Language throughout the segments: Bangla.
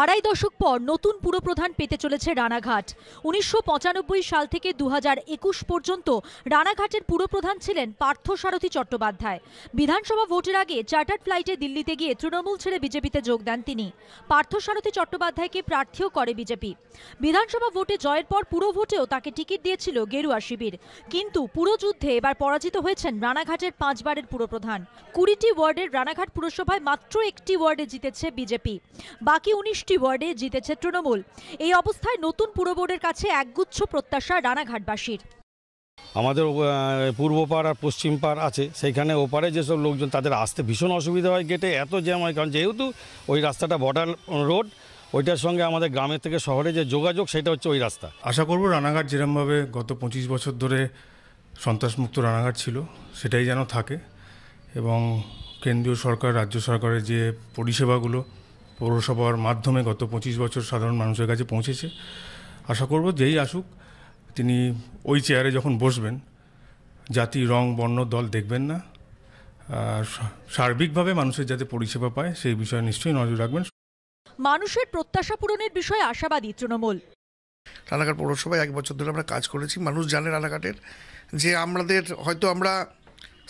আড়াই দশক পর নতুন পুরপ্রধান পেতে চলেছে রানাঘাট উনিশশো সাল থেকে দু পর্যন্ত রানাঘাটের পুরপ্রধান ছিলেন পার্থসারথী চট্টোপাধ্যায় বিধানসভা ভোটের আগে চার্টার ফ্লাইটে দিল্লিতে গিয়ে তৃণমূল ছেড়ে বিজেপিতে যোগ দেন তিনি পার্থসারথী চট্টোপাধ্যায়কে প্রার্থীও করে বিজেপি বিধানসভা ভোটে জয়ের পর পুরো ভোটেও তাকে টিকিট দিয়েছিল গেরুয়া শিবির কিন্তু পুরো যুদ্ধে এবার পরাজিত হয়েছেন রানাঘাটের পাঁচবারের পুরপ্রধান কুড়িটি ওয়ার্ডের রানাঘাট পুরসভায় মাত্র একটি ওয়ার্ডে জিতেছে বিজেপি বাকি উনিশ একুশটি ওয়ার্ডে জিতেছে তৃণমূল এই অবস্থায় নতুন পুরবোর্ডের কাছে একগুচ্ছ প্রত্যাশা রানাঘাটবাসীর আমাদের পূর্বপাড় আর পশ্চিম পাড় আছে সেইখানে ওপারে যেসব লোকজন তাদের আসতে ভীষণ অসুবিধা হয় গেটে এত জ্যাম হয় কারণ যেহেতু ওই রাস্তাটা বর্ডার রোড ওইটার সঙ্গে আমাদের গ্রামের থেকে শহরে যে যোগাযোগ সেটা হচ্ছে ওই রাস্তা আশা করব রানাঘাট যেরমভাবে গত পঁচিশ বছর ধরে সন্ত্রাসমুক্ত রানাঘাট ছিল সেটাই যেন থাকে এবং কেন্দ্রীয় সরকার রাজ্য সরকারের যে পরিষেবাগুলো পৌরসভার মাধ্যমে গত পঁচিশ বছর সাধারণ মানুষের কাছে পৌঁছেছে আশা করব যেই আসুক তিনি ওই চেয়ারে যখন বসবেন জাতি রং বর্ণ দল দেখবেন না সার্বিকভাবে মানুষের যাতে পরিষেবা পায় সেই বিষয়ে নিশ্চয়ই নজর রাখবেন মানুষের প্রত্যাশা পূরণের বিষয়ে আশাবাদী তৃণমূল রানাঘাট পৌরসভায় এক বছর ধরে আমরা কাজ করেছি মানুষ জানে রানাঘাটের যে আমাদের হয়তো আমরা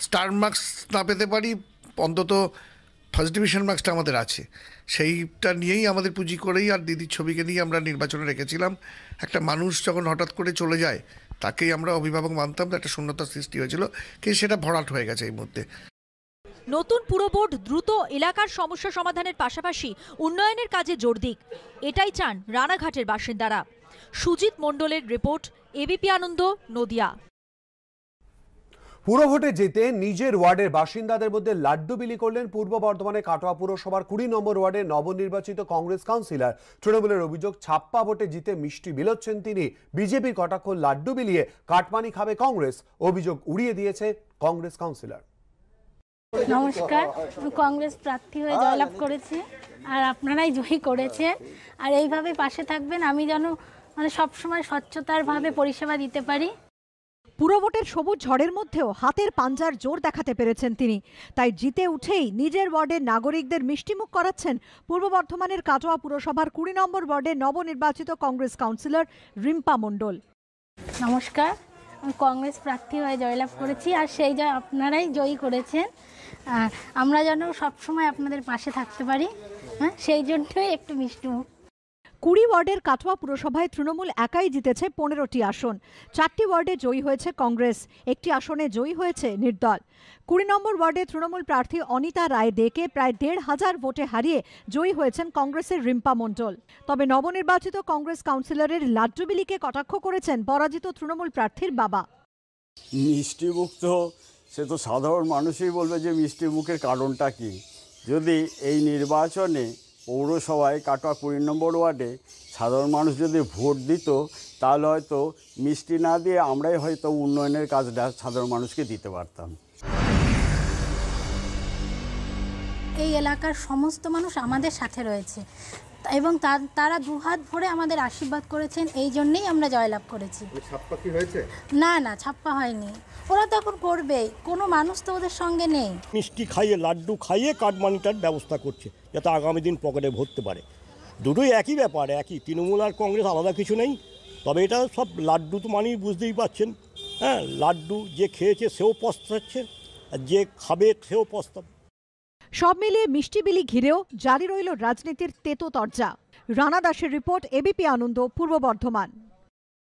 স্টার মার্কস না পেতে পারি অন্তত ফার্স্ট ডিভিশন মার্কসটা আমাদের আছে সেইটা নিয়েই আমাদের পুঁজি করেই আর দিদির ছবিকে নিয়ে আমরা নির্বাচনে রেখেছিলাম একটা মানুষ যখন হঠাৎ করে চলে যায় তাকেই আমরা অভিভাবক মানতাম একটা শূন্যতার সৃষ্টি হয়েছিল কিন্তু সেটা ভরাট হয়ে গেছে এই মুহূর্তে নতুন পুরবোর্ড দ্রুত এলাকার সমস্যা সমাধানের পাশাপাশি উন্নয়নের কাজে জোর দিক এটাই চান রানাঘাটের বাসিন্দারা সুজিত মণ্ডলের রিপোর্ট এবিপি আনন্দ নদিয়া পুরভোটে জিতে নিজের ওয়ার্ডের বাসিন্দাদের মধ্যে লাড্ডু বিলি করলেন পূর্ব বর্ধমানে কাটোয়া পুরসভার কুড়ি নম্বর ওয়ার্ডে নবনির্বাচিত কংগ্রেস কাউন্সিলর তৃণমূলের অভিযোগ ছাপ্পা ভোটে জিতে মিষ্টি বিলোচ্ছেন তিনি বিজেপির কটাক্ষ লাড্ডু বিলিয়ে কাটমানি খাবে কংগ্রেস অভিযোগ উড়িয়ে দিয়েছে কংগ্রেস কাউন্সিলর নমস্কার কংগ্রেস প্রার্থী হয়ে জয়লাভ করেছি আর আপনারাই জয়ী করেছে আর এইভাবে পাশে থাকবেন আমি যেন মানে সবসময় স্বচ্ছতারভাবে পরিষেবা দিতে পারি পুরভোটের সবুজ ঝড়ের মধ্যেও হাতের পাঞ্জার জোর দেখাতে পেরেছেন তিনি তাই জিতে উঠেই নিজের ওয়ার্ডের নাগরিকদের মিষ্টিমুখ করাচ্ছেন পূর্ব বর্ধমানের কাটোয়া পুরসভার কুড়ি নম্বর ওয়ার্ডে নবনির্বাচিত কংগ্রেস কাউন্সিলর রিম্পা মণ্ডল নমস্কার আমি কংগ্রেস প্রার্থী হয়ে জয়লাভ করেছি আর সেই জয় আপনারাই জয়ী করেছেন আমরা যেন সবসময় আপনাদের পাশে থাকতে পারি হ্যাঁ সেই জন্যই একটু মিষ্টিমুখ কুড়ি ওয়ার্ডের কাটোয়া পুরসভায় তৃণমূল একাই জিতেছে পনেরোটি আসন চারটি ওয়ার্ডে জয়ী হয়েছে কংগ্রেস একটি আসনে জয়ী হয়েছে নির্দল কুড়ি নম্বর ওয়ার্ডে তৃণমূল প্রার্থী অনিতা রায় দেকে প্রায় দেড় হাজার ভোটে হারিয়ে জয়ী হয়েছেন কংগ্রেসের রিম্পা মণ্ডল তবে নবনির্বাচিত কংগ্রেস কাউন্সিলরের লাড্ডু বিলিকে কটাক্ষ করেছেন পরাজিত তৃণমূল প্রার্থীর বাবা মিষ্টিমুক্ত সে তো সাধারণ মানুষই বলবে যে মিষ্টিমুখের কারণটা কি যদি এই নির্বাচনে পৌরসভায় কাটোয়া কুড়ি নম্বর ওয়ার্ডে সাধারণ মানুষ যদি ভোট দিত তাহলে হয়তো মিষ্টি না দিয়ে আমরাই হয়তো উন্নয়নের কাজটা সাধারণ মানুষকে দিতে পারতাম এই এলাকার সমস্ত মানুষ আমাদের সাথে রয়েছে এবং তারা দুহাত ভরে আমাদের আশীর্বাদ করেছেন এই জন্যেই আমরা জয়লাভ করেছি না না ছাপ্পা হয়নি ওরা তো এখন করবেই কোনো মানুষ তো ওদের সঙ্গে নেই মিষ্টি খাইয়ে লাড্ডু খাইয়ে কাঠমানিটার ব্যবস্থা করছে যাতে আগামী দিন পকেটে ভরতে পারে দুটোই একই ব্যাপার একই তৃণমূল আর কংগ্রেস আলাদা কিছু নেই তবে এটা সব লাড্ডু তো মানেই বুঝতেই পারছেন হ্যাঁ লাড্ডু যে খেয়েছে সেও পস্তাচ্ছে আর যে খাবে সেও পস্তাবে সব মিলিয়ে মিষ্টি বিলি ঘিরেও জারি রইল রাজনীতির তেতো তরজা রানা দাসের রিপোর্ট এবিপি আনন্দ পূর্ব বর্ধমান